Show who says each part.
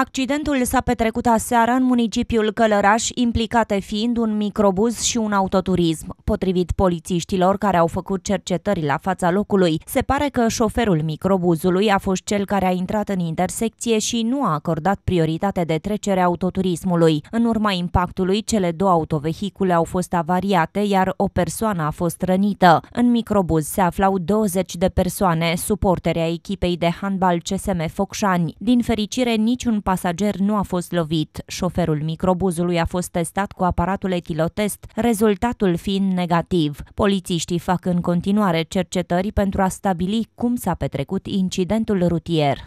Speaker 1: Accidentul s-a petrecut aseară în municipiul Călăraș, implicate fiind un microbuz și un autoturism. Potrivit polițiștilor care au făcut cercetări la fața locului, se pare că șoferul microbuzului a fost cel care a intrat în intersecție și nu a acordat prioritate de trecere autoturismului. În urma impactului, cele două autovehicule au fost avariate, iar o persoană a fost rănită. În microbuz se aflau 20 de persoane, suporteri echipei de handbal CSM Focșani. Din fericire, niciun pasager nu a fost lovit. Șoferul microbuzului a fost testat cu aparatul etilotest, rezultatul fiind negativ. Polițiștii fac în continuare cercetări pentru a stabili cum s-a petrecut incidentul rutier.